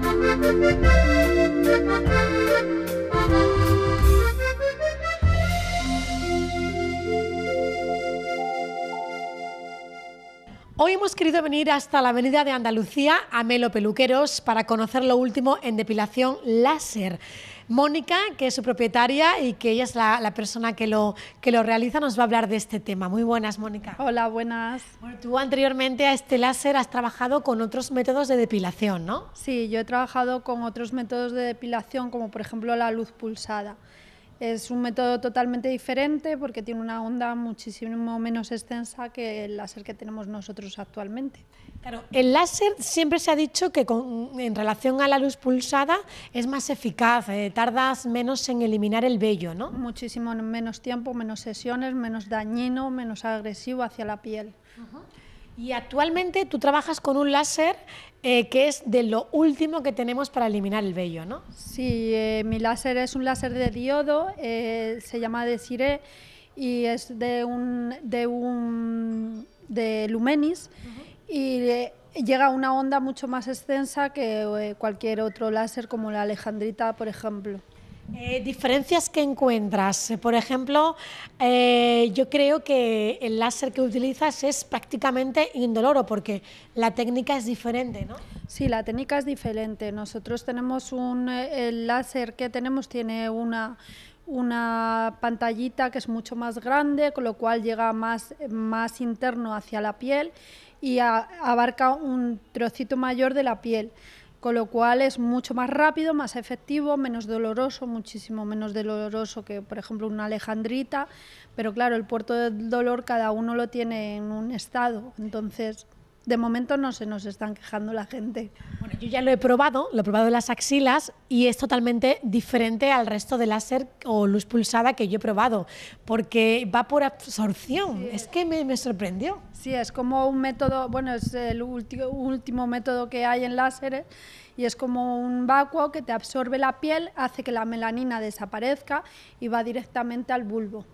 Thank you. Hoy hemos querido venir hasta la avenida de Andalucía a Melo Peluqueros para conocer lo último en depilación láser. Mónica, que es su propietaria y que ella es la, persona que lo, que lo realiza, nos va a hablar de este tema. Muy buenas, Mónica. Hola, buenas. Bueno, tú anteriormente a este láser has trabajado con otros métodos de depilación, ¿no? Sí, yo he trabajado con otros métodos de depilación, como por ejemplo la luz pulsada. Es un método totalmente diferente porque tiene una onda muchísimo menos extensa que el láser que tenemos nosotros actualmente. Claro, el láser siempre se ha dicho que en relación a la luz pulsada es más eficaz, eh, tardas menos en eliminar el vello, ¿no? Muchísimo menos tiempo, menos sesiones, menos dañino, menos agresivo hacia la piel. Y actualmente tú trabajas con un láser eh, que es de lo último que tenemos para eliminar el vello, ¿no? Sí, eh, mi láser es un láser de diodo, eh, se llama Desiree y es de un de un de lumenis y llega a una onda mucho más extensa que cualquier otro láser como la Alejandrita, por ejemplo. Eh, diferencias que encuentras. Por ejemplo, eh, yo creo que el láser que utilizas es prácticamente indoloro porque la técnica es diferente, ¿no? Sí, la técnica es diferente. Nosotros tenemos un eh, láser que tenemos tiene una pantallita que es mucho más grande, con lo cual llega más, más interno hacia la piel y abarca un trocito mayor de la piel con lo cual es mucho más rápido, más efectivo, menos doloroso, muchísimo menos doloroso que, por ejemplo, una alejandrita, pero claro, el puerto del dolor cada uno lo tiene en un estado, entonces de momento no se nos están quejando la gente. Bueno, yo ya lo he probado, lo he probado en las axilas y es totalmente diferente al resto de láser o luz pulsada que yo he probado, porque va por absorción. es que me, sorprendió. Sí, es como un método, bueno, es el último método que hay en láseres y es como un vacuo que te absorbe la piel, hace que la melanina desaparezca y va directamente al bulbo.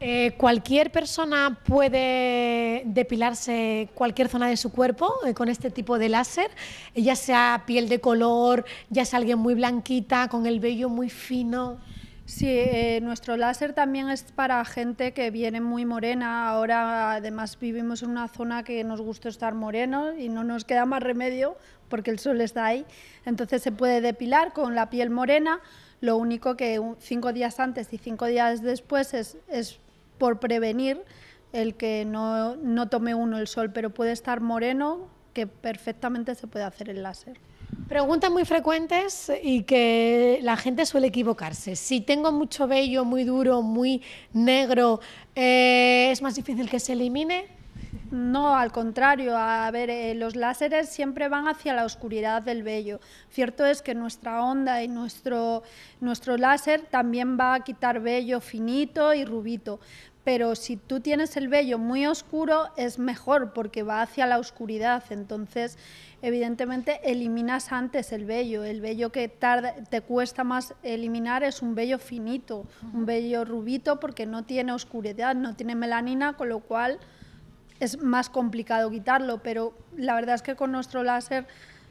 Eh, ¿Cualquier persona puede depilarse cualquier zona de su cuerpo eh, con este tipo de láser? Eh, ya sea piel de color, ya sea alguien muy blanquita, con el vello muy fino. Sí, nuestro láser también es para gente que viene muy morena. Ahora además vivimos en una zona que nos gusta estar moreno y no nos queda más remedio porque el sol está ahí. Entonces se puede depilar con la piel morena. Lo único que cinco días antes y cinco días después es, es por prevenir el que no, tome uno el sol, pero puede estar moreno, que perfectamente se puede hacer el láser. Preguntas muy frecuentes y que la gente suele equivocarse. Si tengo mucho vello, muy duro, muy negro, eh, ¿es más difícil que se elimine? No, al contrario, a ver, eh, los láseres siempre van hacia la oscuridad del vello. Cierto es que nuestra onda y nuestro, láser también va a quitar vello finito y rubito, pero si tú tienes el vello muy oscuro es mejor porque va hacia la oscuridad, entonces evidentemente eliminas antes el vello, el vello que te cuesta más eliminar es un vello finito, un vello rubito porque no tiene oscuridad, no tiene melanina, con lo cual es más complicado quitarlo, pero la verdad es que con nuestro láser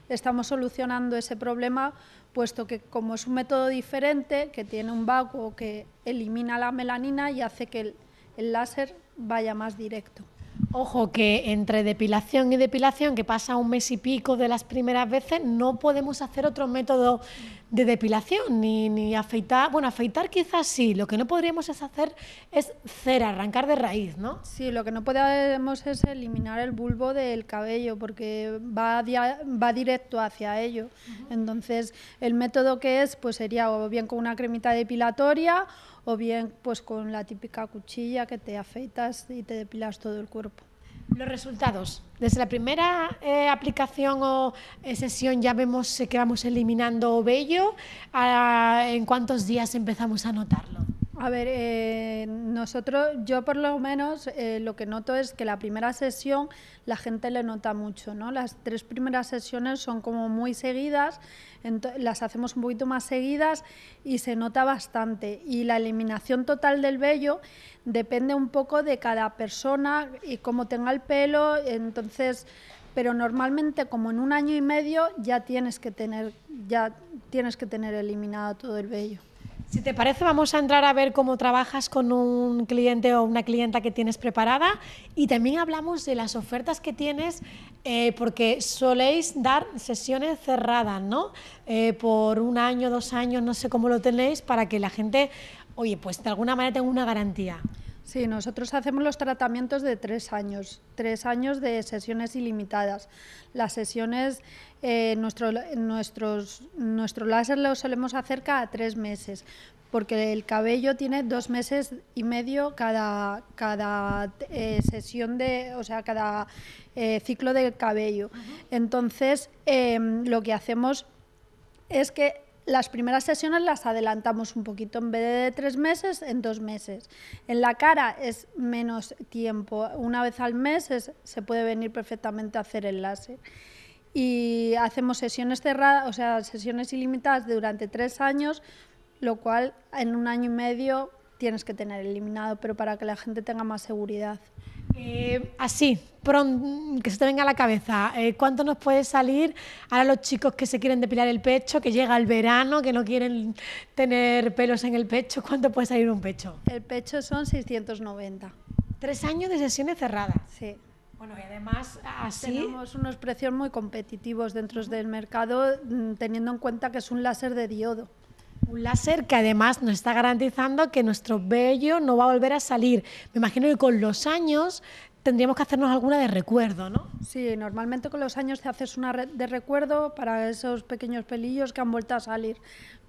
estamos solucionando ese problema, puesto que como es un método diferente, que tiene un vacuo que elimina la melanina y hace que el, el láser vaya más directo. Ojo, que entre depilación y depilación, que pasa un mes y pico de las primeras veces, no podemos hacer otro método de depilación, ni, afeitar. Bueno, afeitar quizás sí, lo que no podríamos es hacer es cera, arrancar de raíz, ¿no? Sí, lo que no podemos es eliminar el bulbo del cabello, porque va, directo hacia ello. Entonces, el método que es, pues sería o bien con una cremita depilatoria o bien pues con la típica cuchilla que te afeitas y te depilas todo el cuerpo. Los resultados. Desde la primera eh, aplicación o eh, sesión ya vemos eh, que vamos eliminando vello. Ah, ¿En cuántos días empezamos a notarlo? A ver, eh, nosotros, yo por lo menos eh, lo que noto es que la primera sesión la gente le nota mucho, ¿no? Las tres primeras sesiones son como muy seguidas, las hacemos un poquito más seguidas y se nota bastante. Y la eliminación total del vello depende un poco de cada persona y cómo tenga el pelo, entonces pero normalmente como en un año y medio ya tienes que tener ya tienes que tener eliminado todo el vello. Si te parece, vamos a entrar a ver cómo trabajas con un cliente o una clienta que tienes preparada y también hablamos de las ofertas que tienes eh, porque soléis dar sesiones cerradas, ¿no? Eh, por un año, dos años, no sé cómo lo tenéis, para que la gente, oye, pues de alguna manera tenga una garantía. Sí, nosotros hacemos los tratamientos de tres años, tres años de sesiones ilimitadas. Las sesiones, eh, nuestro, nuestros, nuestro láser lo solemos hacer cada tres meses, porque el cabello tiene dos meses y medio cada, cada eh, sesión de, o sea, cada eh, ciclo del cabello. Entonces, em, lo que hacemos es que las primeras sesiones las adelantamos un poquito, en vez de tres meses, en dos meses. En la cara es menos tiempo, una vez al mes se puede venir perfectamente a hacer el láser. Y hacemos sesiones cerradas, o sea, sesiones ilimitadas durante tres años, lo cual en un año y medio tienes que tener eliminado, pero para que la gente tenga más seguridad. Eh, así, que se te venga a la cabeza, eh, ¿cuánto nos puede salir ahora los chicos que se quieren depilar el pecho, que llega el verano, que no quieren tener pelos en el pecho? ¿Cuánto puede salir un pecho? El pecho son 690. Tres años de sesiones cerradas. Sí. Bueno, y además así... Tenemos unos precios muy competitivos dentro del mercado, mm, teniendo en cuenta que es un láser de diodo. Un láser que además nos está garantizando que nuestro vello no va a volver a salir. Me imagino que con los años tendríamos que hacernos alguna de recuerdo, ¿no? Sí, normalmente con los años te haces una de recuerdo para esos pequeños pelillos que han vuelto a salir,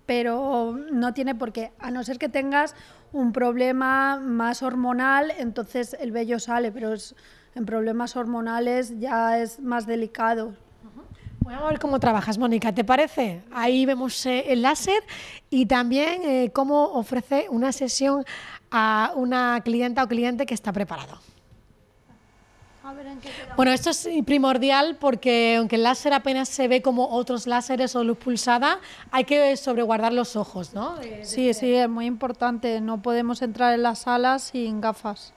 pero no tiene por qué, a no ser que tengas un problema más hormonal, entonces el vello sale, pero en problemas hormonales ya es más delicado. Vamos a ver cómo trabajas, Mónica, ¿te parece? Ahí vemos eh, el láser y también eh, cómo ofrece una sesión a una clienta o cliente que está preparado. Bueno, esto es primordial porque aunque el láser apenas se ve como otros láseres o luz pulsada, hay que sobreguardar los ojos, ¿no? sí, eh, sí, es muy importante. No podemos entrar en las salas sin gafas.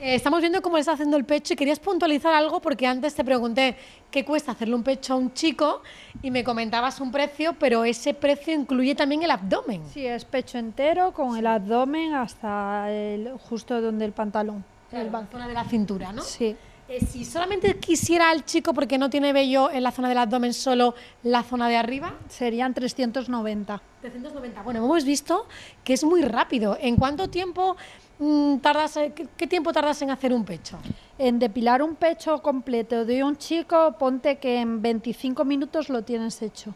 Eh, estamos viendo cómo le está haciendo el pecho y querías puntualizar algo porque antes te pregunté qué cuesta hacerle un pecho a un chico y me comentabas un precio, pero ese precio incluye también el abdomen. Sí, es pecho entero con el abdomen hasta el, justo donde el pantalón. la zona de la cintura, ¿no? Sí. Eh, si solamente quisiera al chico porque no tiene vello en la zona del abdomen, solo la zona de arriba, serían 390. 390. Bueno, hemos visto que es muy rápido. ¿En cuánto tiempo Mm, tardas, eh, ¿qué tiempo tardas en hacer un pecho? En depilar un pecho completo de un chico, ponte que en 25 minutos lo tienes hecho.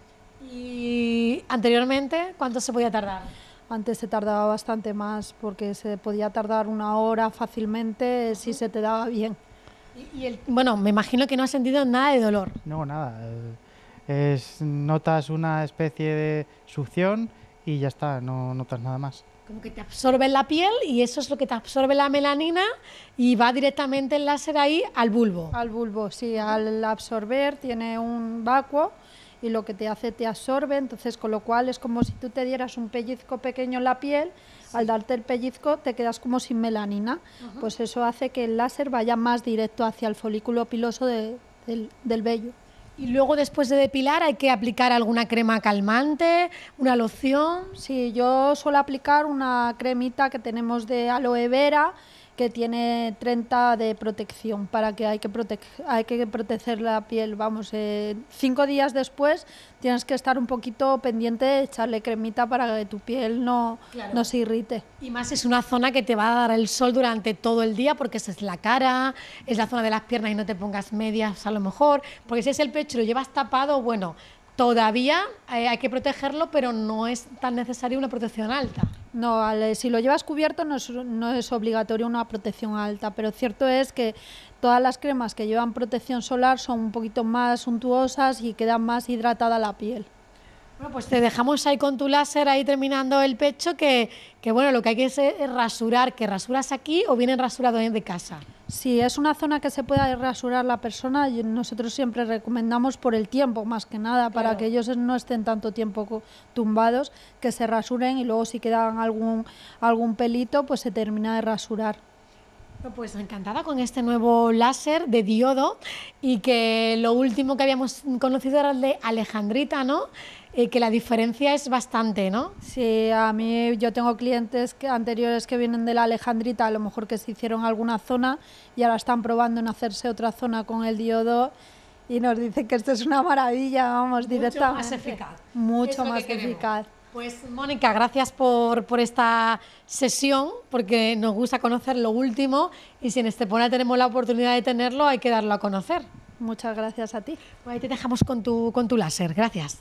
¿Y anteriormente cuánto se podía tardar? Antes se tardaba bastante más porque se podía tardar una hora fácilmente si se te daba bien. bueno, me imagino que no has sentido nada de dolor. No, nada. notas una especie de succión y ya está, no notas nada más como que te absorbe en la piel y eso es lo que te absorbe la melanina y va directamente el láser ahí al bulbo. Al bulbo, sí, al absorber tiene un vacuo y lo que te hace te absorbe, entonces con lo cual es como si tú te dieras un pellizco pequeño en la piel, al darte el pellizco te quedas como sin melanina, pues eso hace que el láser vaya más directo hacia el folículo piloso del vello. Y luego después de depilar hay que aplicar alguna crema calmante, una loción. Sí, yo suelo aplicar una cremita que tenemos de aloe vera que tiene 30 de protección, para que hay que, hay que proteger la piel. Vamos, eh, cinco días después tienes que estar un poquito pendiente, ...de echarle cremita para que tu piel no, no se irrite. Y más es una zona que te va a dar el sol durante todo el día, porque esa es la cara, es la zona de las piernas y no te pongas medias a lo mejor, porque si es el pecho lo llevas tapado, bueno, todavía hay que protegerlo, pero no es tan necesaria una protección alta. No, si lo llevas cubierto no es, obligatorio una protección alta, pero cierto es que todas las cremas que llevan protección solar son un poquito más suntuosas y quedan más hidratada la piel. Bueno, pues te dejamos ahí con tu láser, ahí terminando el pecho, que, bueno, lo que hay que es rasurar, que rasuras aquí o vienen rasurados de casa. Si es una zona que se pueda rasurar la persona, nosotros siempre recomendamos por el tiempo, más que nada, para que ellos no estén tanto tiempo tumbados, que se rasuren y luego si quedan algún, algún pelito, pues se termina de rasurar. Pues encantada con este nuevo láser de diodo y que lo último que habíamos conocido era el de Alejandrita, ¿no? y eh, que la diferencia es bastante, ¿no? Sí, a mí yo tengo clientes que, anteriores que vienen de la Alejandrita, a lo mejor que se hicieron alguna zona y ahora están probando en hacerse otra zona con el diodo y nos dicen que esto es una maravilla, vamos, directa Mucho más eficaz. Mucho más eficaz. Pues Mónica, gracias por, esta sesión, porque nos gusta conocer lo último y si en Estepona tenemos la oportunidad de tenerlo, hay que darlo a conocer. Muchas gracias a ti. Pues ahí te dejamos con tu, con tu láser. Gracias.